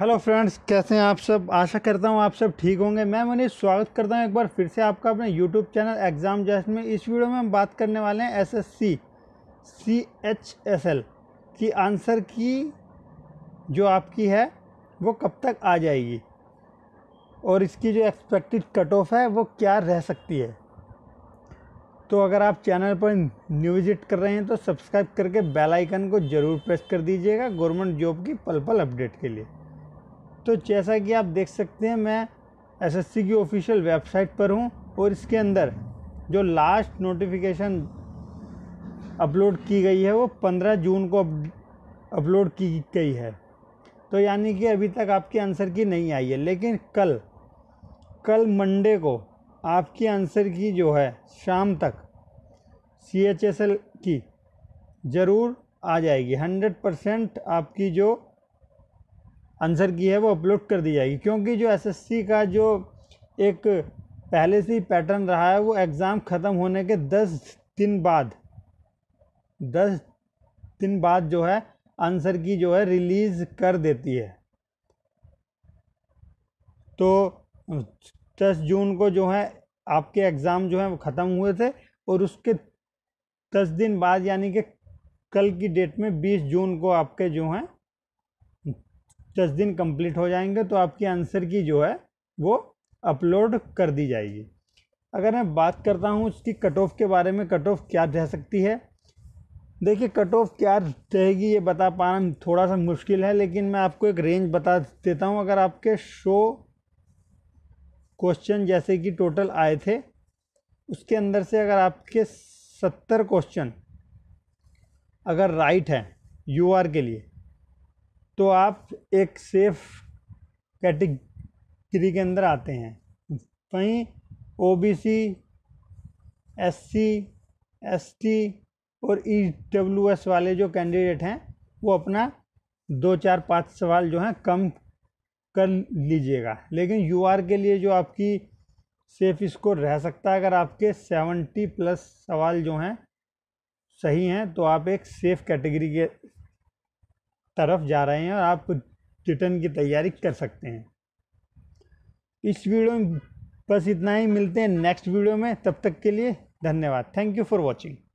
hello friends कैसे हैं आप सब आशा करता हूं आप सब ठीक होंगे मैं मनीष स्वागत करता हूं एक बार फिर से आपका अपने यूट्यूब चैनल एग्ज़ाम जस्ट में इस वीडियो में हम बात करने वाले हैं S S C C H S L की आंसर की जो आपकी है वो कब तक आ जाएगी और इसकी जो एक्सपेक्टेड कट ऑफ है वो क्या रह सकती है तो अगर आप चैनल पर न्यू विजिट कर रहे हैं तो सब्सक्राइब करके बेल आइकन को ज़रूर प्रेस कर दीजिएगा गवर्नमेंट जॉब की पल पल अपडेट के लिए तो जैसा कि आप देख सकते हैं मैं एसएससी की ऑफिशियल वेबसाइट पर हूँ और इसके अंदर जो लास्ट नोटिफिकेशन अपलोड की गई है वो 15 जून को अपलोड की गई है तो यानी कि अभी तक आपके आंसर की नहीं आई है लेकिन कल कल मंडे को आपके आंसर की जो है शाम तक सी एच एस एल की ज़रूर आ जाएगी हंड्रेड परसेंट आपकी जो आंसर की है वो अपलोड कर दी जाएगी क्योंकि जो एसएससी का जो एक पहले से ही पैटर्न रहा है वो एग्ज़ाम ख़त्म होने के दस दिन बाद दस दिन बाद जो है आंसर की जो है रिलीज़ कर देती है तो दस जून को जो है आपके एग्ज़ाम जो है वो ख़त्म हुए थे और उसके दस दिन बाद यानी कि कल की डेट में बीस जून को आपके जो हैं दस दिन कंप्लीट हो जाएंगे तो आपके आंसर की जो है वो अपलोड कर दी जाएगी अगर मैं बात करता हूँ उसकी कट ऑफ के बारे में कट ऑफ क्या रह सकती है देखिए कट ऑफ क्या रहेगी ये बता पाना थोड़ा सा मुश्किल है लेकिन मैं आपको एक रेंज बता देता हूँ अगर आपके शो क्वेश्चन जैसे कि टोटल आए थे उसके अंदर से अगर आपके सत्तर क्वेश्चन अगर राइट हैं यू आर के लिए तो आप एक सेफ कैटेगरी के अंदर आते हैं वहीं O B C S C S T और ई डब्ल्यू एस वाले जो कैंडिडेट हैं वो अपना दो चार पाँच सवाल जो हैं कम कर लीजिएगा लेकिन यू आर के लिए जो आपकी सेफ स्कोर रह सकता है अगर आपके सेवेंटी प्लस सवाल जो हैं सही हैं तो आप एक सेफ कैटेगरी के तरफ जा रहे हैं और आप रिटर्न की तैयारी कर सकते हैं इस वीडियो में बस इतना ही मिलते हैं नेक्स्ट वीडियो में तब तक के लिए धन्यवाद थैंक यू फॉर वॉचिंग